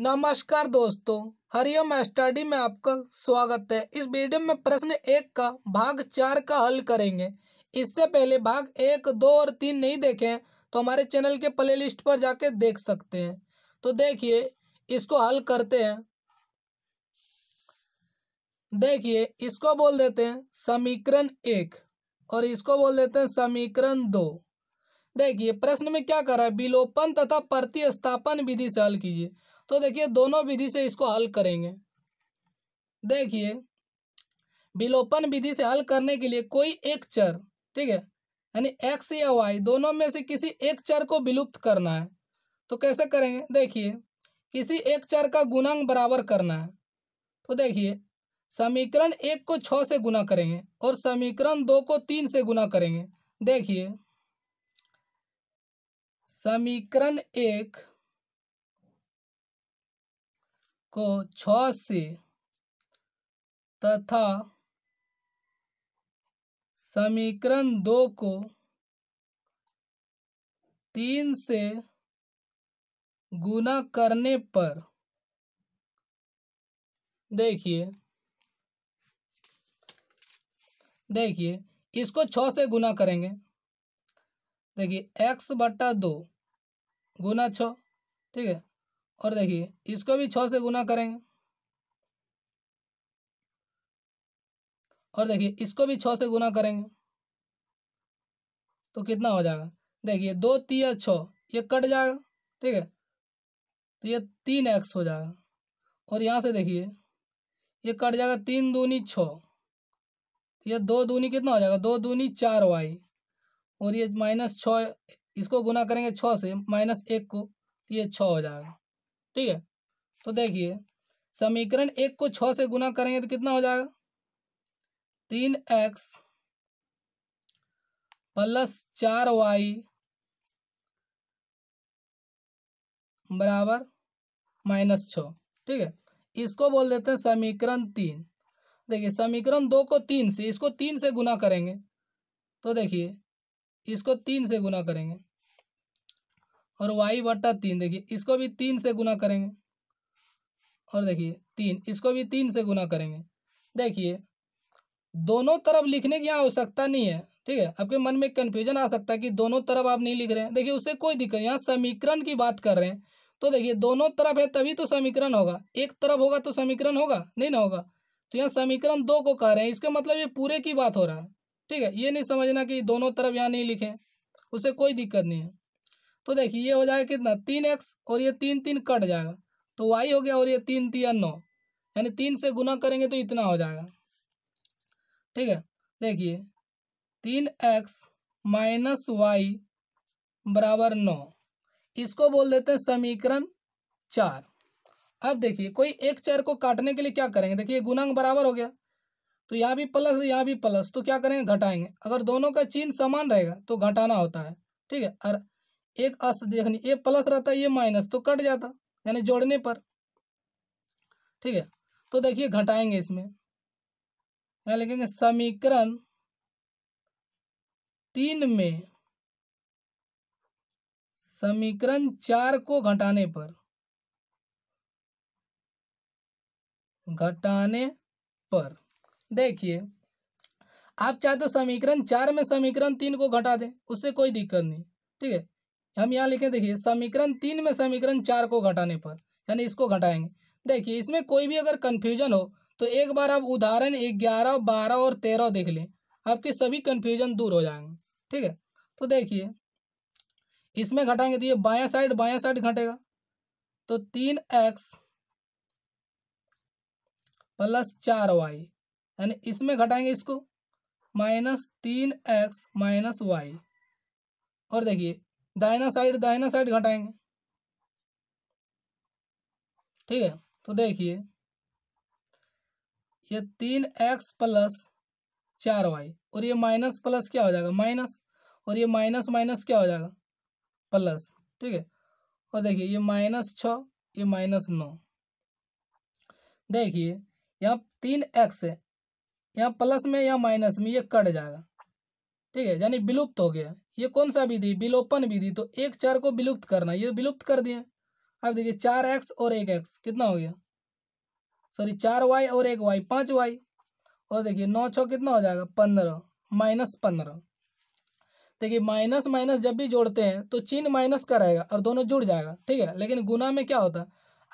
नमस्कार दोस्तों हरिओम स्टडी में आपका स्वागत है इस वीडियो में प्रश्न एक का भाग चार का हल करेंगे इससे पहले भाग एक दो और तीन नहीं देखे हैं तो हमारे चैनल के प्ले लिस्ट पर जाके देख सकते हैं तो देखिए इसको हल करते हैं देखिए इसको बोल देते हैं समीकरण एक और इसको बोल देते हैं समीकरण दो देखिए प्रश्न में क्या करा है विलोपन तथा प्रतिस्थापन विधि से हल कीजिए तो देखिए दोनों विधि से इसको हल करेंगे देखिए विलोपन विधि से हल करने के लिए कोई एक चर ठीक है यानी एक्स या वाई दोनों में से किसी एक चर को विलुप्त करना है तो कैसे करेंगे देखिए किसी एक चर का गुणांक बराबर करना है तो देखिए समीकरण एक को छ से गुना करेंगे और समीकरण दो को तीन से गुना करेंगे देखिए समीकरण एक को छ से तथा समीकरण दो को तीन से गुना करने पर देखिए देखिए इसको छ से गुना करेंगे देखिए एक्स बट्टा दो गुना छ ठीक है और देखिए इसको भी छः से गुना करेंगे और देखिए इसको भी छः से गुना करेंगे तो कितना हो जाएगा देखिए दो तीन छः ये कट जाएगा ठीक है तो ये तीन एक्स हो जाएगा और यहाँ से देखिए ये कट जाएगा तीन दूनी छः तो ये दो दूनी कितना हो जाएगा दो दूनी चार वाई और ये माइनस छः इसको गुना करेंगे छः से माइनस एक को तो ये छः हो जाएगा ठीक है तो देखिए समीकरण एक को छः से गुना करेंगे तो कितना हो जाएगा तीन एक्स प्लस चार वाई बराबर माइनस छ ठीक है इसको बोल देते हैं समीकरण तीन देखिए समीकरण दो को तीन से इसको तीन से गुना करेंगे तो देखिए इसको तीन से गुना करेंगे और वाई बट्टा तीन देखिए इसको भी तीन से गुना करेंगे और देखिए तीन इसको भी तीन से गुना करेंगे देखिए दोनों तरफ लिखने की आवश्यकता नहीं है ठीक है आपके मन में कन्फ्यूजन आ सकता है कि दोनों तरफ आप नहीं लिख रहे हैं देखिए उससे कोई दिक्कत यहाँ समीकरण की बात कर रहे हैं तो देखिए दोनों तरफ है तभी तो समीकरण होगा एक तरफ होगा तो समीकरण होगा नहीं ना होगा तो यहाँ समीकरण दो को कह रहे हैं इसका मतलब ये पूरे की बात हो रहा है ठीक है ये नहीं समझना कि दोनों तरफ यहाँ नहीं लिखें उससे कोई दिक्कत नहीं है तो देखिए ये हो जाएगा कितना तीन एक्स और ये तीन तीन कट जाएगा तो वाई हो गया और ये तीन तीन नौ यानी तीन से गुना करेंगे तो इतना हो जाएगा ठीक है देखिए तीन एक्स माइनस वाई बराबर नौ इसको बोल देते हैं समीकरण चार अब देखिए कोई एक चेयर को काटने के लिए क्या करेंगे देखिए गुणांक बराबर हो गया तो यहाँ भी प्लस यहाँ भी प्लस तो क्या करेंगे घटाएंगे अगर दोनों का चिन्ह समान रहेगा तो घटाना होता है ठीक है और एक अस देखनी ये प्लस रहता ये माइनस तो कट जाता यानी जोड़ने पर ठीक है तो देखिए घटाएंगे इसमें यहाँ लिखेंगे समीकरण तीन में समीकरण चार को घटाने पर घटाने पर देखिए आप चाहे तो समीकरण चार में समीकरण तीन को घटा दें उससे कोई दिक्कत नहीं ठीक है हम यहाँ लिखे देखिए समीकरण तीन में समीकरण चार को घटाने पर यानी इसको घटाएंगे देखिए इसमें कोई भी अगर कन्फ्यूजन हो तो एक बार आप उदाहरण ग्यारह बारह और तेरह देख लें आपके सभी कन्फ्यूजन दूर हो जाएंगे ठीक है तो देखिए इसमें घटाएंगे तो ये बाया साइड बाया साइड घटेगा तो तीन एक्स प्लस चार वाई यानी इसमें घटाएंगे इसको माइनस तीन एक्स माइनस वाई और देखिए दाहिना साइड दाहिना साइड घटाएंगे ठीक है तो देखिए ये तीन एक्स प्लस चार वाई और ये माइनस प्लस क्या हो जाएगा माइनस और ये माइनस माइनस क्या हो जाएगा प्लस ठीक है और देखिए ये माइनस छ ये माइनस नौ देखिए यहाँ तीन एक्स है यहाँ प्लस में या माइनस में ये कट जाएगा ठीक है यानी विलुप्त हो गया ये कौन सा विधि विलोपन विधि तो एक चार को विलुप्त करना ये विलुप्त कर दिए अब देखिए चार एक्स और एक एक्स कितना हो गया सॉरी चार वाई और एक वाई पाँच वाई और देखिए नौ छः कितना हो जाएगा पंद्रह माइनस पंद्रह देखिए माइनस माइनस जब भी जोड़ते हैं तो चिन्ह माइनस का रहेगा और दोनों जुड़ जाएगा ठीक है लेकिन गुना में क्या होता है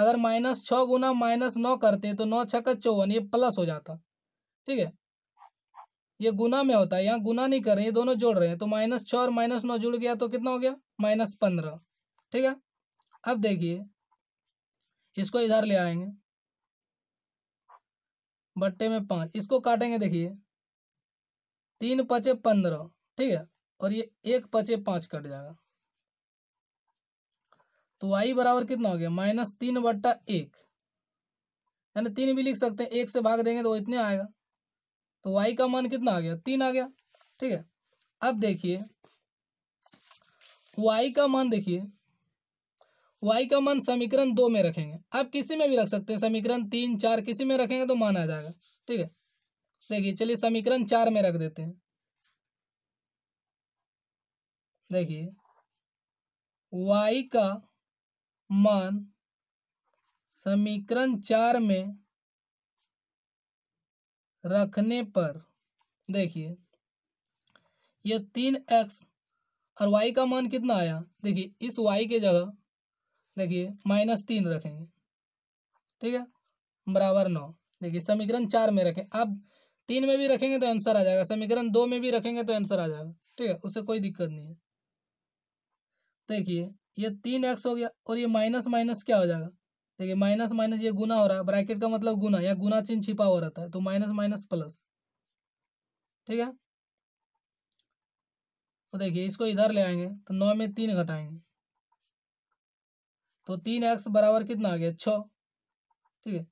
अगर माइनस छः गुना माइनस नौ करते तो नौ का चौवन ये प्लस हो जाता ठीक है ये गुना में होता है यहाँ गुना नहीं कर रहे हैं दोनों जोड़ रहे हैं तो माइनस छः और माइनस नौ जुड़ गया तो कितना हो गया माइनस पंद्रह ठीक है अब देखिए इसको इधर ले आएंगे बट्टे में पाँच इसको काटेंगे देखिए तीन पचे पंद्रह ठीक है और ये एक पचे पाँच कट जाएगा तो वाई बराबर कितना हो गया माइनस तीन बट्टा एक यानी तीन भी लिख सकते हैं एक से भाग देंगे तो वो इतने आएगा तो वाई का मान कितना आ गया तीन आ गया ठीक है अब देखिए वाई का मान देखिए वाई का मान समीकरण दो में रखेंगे आप किसी में भी रख सकते हैं समीकरण तीन चार किसी में रखेंगे तो मान आ जाएगा ठीक है देखिए चलिए समीकरण चार में रख देते हैं देखिए वाई का मान समीकरण चार में रखने पर देखिए यह तीन एक्स और वाई का मान कितना आया देखिए इस वाई के जगह देखिए माइनस तीन रखेंगे ठीक है बराबर नौ देखिए समीकरण चार में रखें आप तीन में भी रखेंगे तो आंसर आ जाएगा समीकरण दो में भी रखेंगे तो आंसर आ जाएगा ठीक है उससे कोई दिक्कत नहीं है देखिए ये तीन एक्स हो गया और ये माइनस माइनस क्या हो जाएगा देखिए माइनस माइनस ये गुना हो रहा है ब्रैकेट का मतलब गुना या गुना चिन्ह छिपा हो रहता है तो माइनस माइनस प्लस ठीक है तो देखिए इसको इधर ले आएंगे तो नौ में तीन घटाएंगे तो तीन एक्स बराबर कितना आ गया छ ठीक है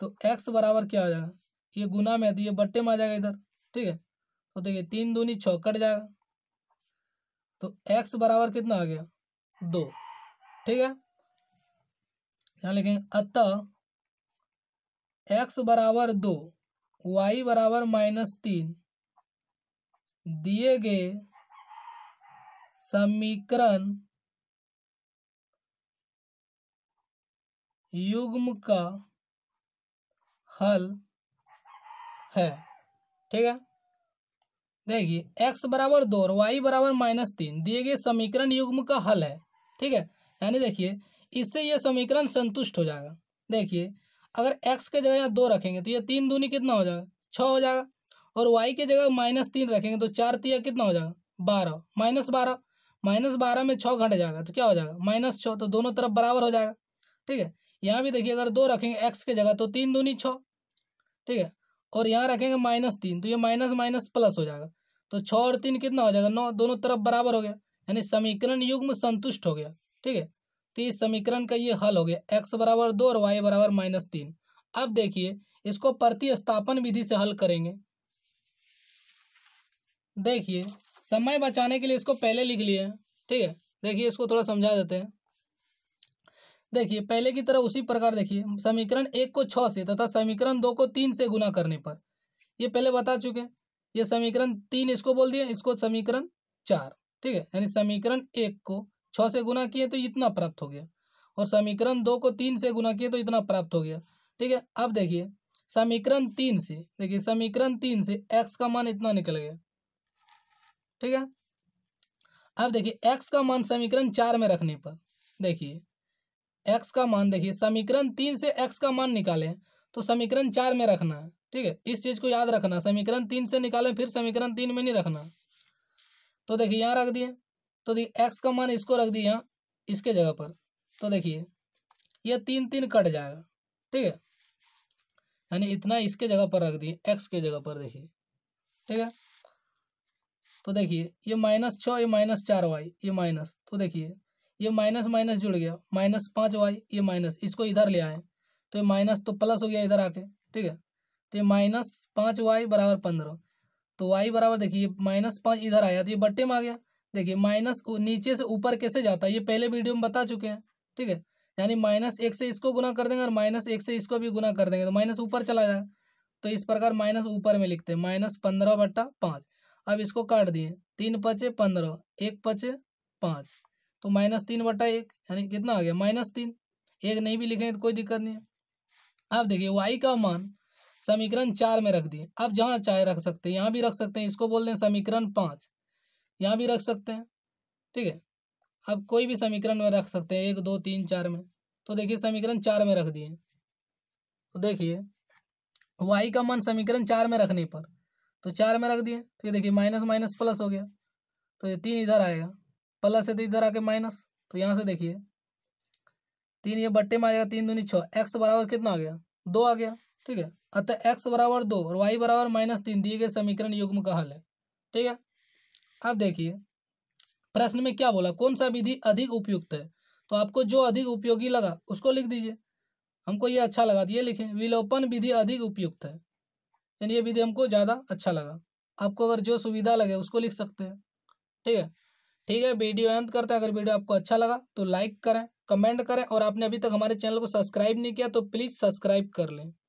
तो एक्स बराबर क्या आ जाएगा ये गुना में है तो ये बट्टे में आ जाएगा इधर ठीक है तो देखिए तीन दूनी छ कट जाएगा तो एक्स बराबर कितना आ गया दो ठीक है यहाँ लिखेंगे अतः एक्स बराबर दो वाई बराबर माइनस तीन दिए गए समीकरण युग्म का हल है ठीक है देखिए एक्स बराबर दो और वाई बराबर माइनस तीन दिए गए समीकरण युग्म का हल है ठीक है यानी देखिए इससे ये समीकरण संतुष्ट हो जाएगा देखिए अगर एक्स के जगह यहाँ दो रखेंगे तो ये तीन दूनी कितना हो जाएगा छः हो जाएगा और वाई के जगह माइनस तीन रखेंगे तो चार तीन कितना हो जाएगा बारह माइनस बारह माइनस बारह में छः घट जाएगा तो क्या हो जाएगा माइनस छः तो दोनों तरफ बराबर हो जाएगा ठीक है यहाँ भी देखिए अगर दो रखेंगे एक्स के जगह तो तीन दूनी छः ठीक है और यहाँ रखेंगे माइनस तीन तो ये माइनस माइनस प्लस हो जाएगा तो छः और तीन कितना हो जाएगा नौ दोनों तरफ बराबर हो गया यानी समीकरण युग्म संतुष्ट हो गया ठीक है तो इस समीकरण का ये हल हो गया एक्स बराबर दो और वाई बराबर माइनस तीन अब देखिए इसको प्रतिस्थापन विधि से हल करेंगे देखिए समय बचाने के लिए इसको पहले लिख लिए ठीक है देखिए इसको थोड़ा समझा देते हैं देखिए पहले की तरह उसी प्रकार देखिए समीकरण एक को छः से तथा समीकरण दो को तीन से गुना करने पर ये पहले बता चुके हैं ये समीकरण तीन इसको बोल दिया इसको समीकरण चार ठीक है यानी समीकरण एक को छः से गुना किए तो इतना प्राप्त हो गया और समीकरण दो को तीन से गुना किए तो इतना प्राप्त हो गया ठीक है अब देखिए समीकरण तीन से देखिए समीकरण तीन से एक्स का मान इतना निकल गया ठीक है अब देखिए एक्स का मान समीकरण चार में रखने पर देखिए एक्स का मान देखिए समीकरण तीन से एक्स का मान निकालें तो समीकरण चार में रखना है ठीक है इस चीज़ को याद रखना समीकरण तीन से निकालें फिर समीकरण तीन में नहीं रखना तो देखिए यहाँ रख दिए तो एक्स का मान इसको रख दिया इसके जगह पर तो देखिए ये तीन तीन कट जाएगा ठीक है यानी इतना इसके जगह पर रख दिए एक्स के जगह पर देखिए ठीक है तो देखिए ये माइनस छ ये माइनस चार वाई ये माइनस तो देखिए ये माइनस माइनस जुड़ गया माइनस पाँच वाई ये माइनस इसको इधर ले आए तो ये माइनस तो प्लस हो गया इधर आके ठीक है तो ये माइनस पाँच वाई बराबर पंद्रह तो वाई बराबर देखिए माइनस पाँच इधर आया तो ये बट्टे में आ गया देखिए माइनस नीचे से ऊपर कैसे जाता है ये पहले वीडियो में बता चुके हैं ठीक है यानी माइनस एक से इसको गुना कर देंगे और माइनस एक से इसको भी गुना कर देंगे तो माइनस ऊपर चला जाए तो इस प्रकार माइनस ऊपर में लिखते हैं माइनस पंद्रह बट्टा पाँच अब इसको काट दिए तीन पचे पंद्रह एक पचे पाँच तो माइनस तीन बट्टा एक यानी कितना आ गया माइनस तीन एक नहीं भी लिखेंगे तो कोई दिक्कत नहीं है अब देखिए वाई का मान समीकरण चार में रख दिए अब जहाँ चाहे रख सकते हैं यहाँ भी रख सकते हैं इसको बोल दें समीकरण पाँच यहाँ भी रख सकते हैं ठीक है आप कोई भी समीकरण में रख सकते हैं एक दो तीन चार में तो देखिए समीकरण चार में रख दिए तो देखिए वाई का मान समीकरण चार में रखने पर तो चार में रख दिए तो ये देखिए माइनस माइनस प्लस हो गया तो ये तीन इधर आएगा प्लस है तो इधर आके माइनस तो यहाँ से देखिए तीन ये बट्टे में आएगा तीन दूनी छः एक्स बराबर कितना आ गया दो आ गया ठीक है अतः एक्स बराबर दो और वाई बराबर माइनस तीन दिए गए समीकरण युग्म का हल है ठीक है अब देखिए प्रश्न में क्या बोला कौन सा विधि अधिक उपयुक्त है तो आपको जो अधिक उपयोगी लगा उसको लिख दीजिए हमको ये अच्छा लगा तो ये लिखें विलोपन विधि अधिक उपयुक्त है यानी ये विधि हमको ज़्यादा अच्छा लगा आपको अगर जो सुविधा लगे उसको लिख सकते हैं ठीक है ठीक है वीडियो अंत करते हैं अगर वीडियो आपको अच्छा लगा तो लाइक करें कमेंट करें और आपने अभी तक हमारे चैनल को सब्सक्राइब नहीं किया तो प्लीज़ सब्सक्राइब कर लें